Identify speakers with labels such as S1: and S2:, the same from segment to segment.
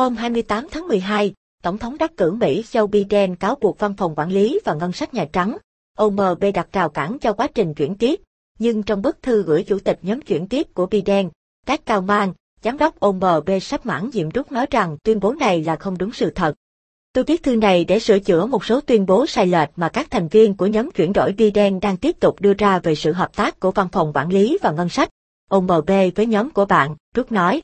S1: Hôm 28 tháng 12, Tổng thống đắc cử Mỹ Joe Biden cáo buộc Văn phòng Quản lý và Ngân sách Nhà Trắng, OMB đặt rào cản cho quá trình chuyển tiếp. Nhưng trong bức thư gửi Chủ tịch nhóm chuyển tiếp của Biden, các cao mang, giám đốc OMB sắp mãn nhiệm rút nói rằng tuyên bố này là không đúng sự thật. Tôi viết thư này để sửa chữa một số tuyên bố sai lệch mà các thành viên của nhóm chuyển đổi Biden đang tiếp tục đưa ra về sự hợp tác của Văn phòng Quản lý và Ngân sách, OMB với nhóm của bạn, Rút nói.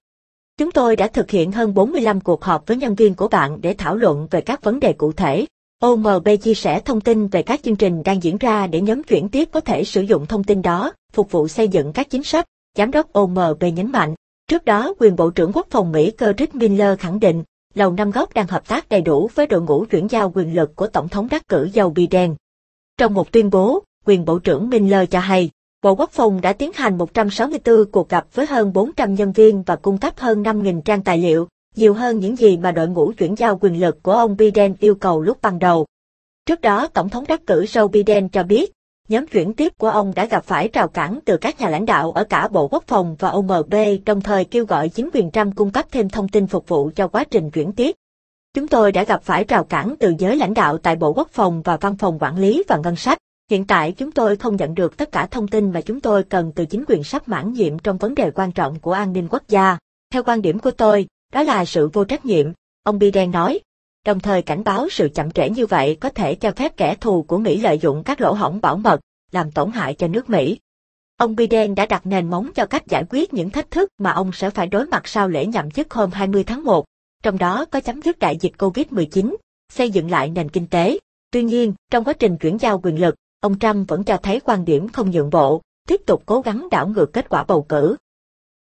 S1: Chúng tôi đã thực hiện hơn 45 cuộc họp với nhân viên của bạn để thảo luận về các vấn đề cụ thể. OMB chia sẻ thông tin về các chương trình đang diễn ra để nhóm chuyển tiếp có thể sử dụng thông tin đó, phục vụ xây dựng các chính sách, Giám đốc OMB nhấn mạnh. Trước đó, quyền Bộ trưởng Quốc phòng Mỹ Curtis Miller khẳng định, Lầu Năm Góc đang hợp tác đầy đủ với đội ngũ chuyển giao quyền lực của Tổng thống đắc cử Joe Biden. Trong một tuyên bố, quyền Bộ trưởng Miller cho hay, Bộ Quốc phòng đã tiến hành 164 cuộc gặp với hơn 400 nhân viên và cung cấp hơn 5.000 trang tài liệu, nhiều hơn những gì mà đội ngũ chuyển giao quyền lực của ông Biden yêu cầu lúc ban đầu. Trước đó, Tổng thống đắc cử Joe Biden cho biết, nhóm chuyển tiếp của ông đã gặp phải rào cản từ các nhà lãnh đạo ở cả Bộ Quốc phòng và OMB đồng thời kêu gọi chính quyền Trump cung cấp thêm thông tin phục vụ cho quá trình chuyển tiếp. Chúng tôi đã gặp phải rào cản từ giới lãnh đạo tại Bộ Quốc phòng và Văn phòng Quản lý và Ngân sách. Hiện tại chúng tôi không nhận được tất cả thông tin mà chúng tôi cần từ chính quyền sắp mãn nhiệm trong vấn đề quan trọng của an ninh quốc gia. Theo quan điểm của tôi, đó là sự vô trách nhiệm, ông Biden nói, đồng thời cảnh báo sự chậm trễ như vậy có thể cho phép kẻ thù của Mỹ lợi dụng các lỗ hổng bảo mật, làm tổn hại cho nước Mỹ. Ông Biden đã đặt nền móng cho cách giải quyết những thách thức mà ông sẽ phải đối mặt sau lễ nhậm chức hôm 20 tháng 1, trong đó có chấm dứt đại dịch COVID-19, xây dựng lại nền kinh tế. Tuy nhiên, trong quá trình chuyển giao quyền lực, ông Trump vẫn cho thấy quan điểm không nhượng bộ, tiếp tục cố gắng đảo ngược kết quả bầu cử,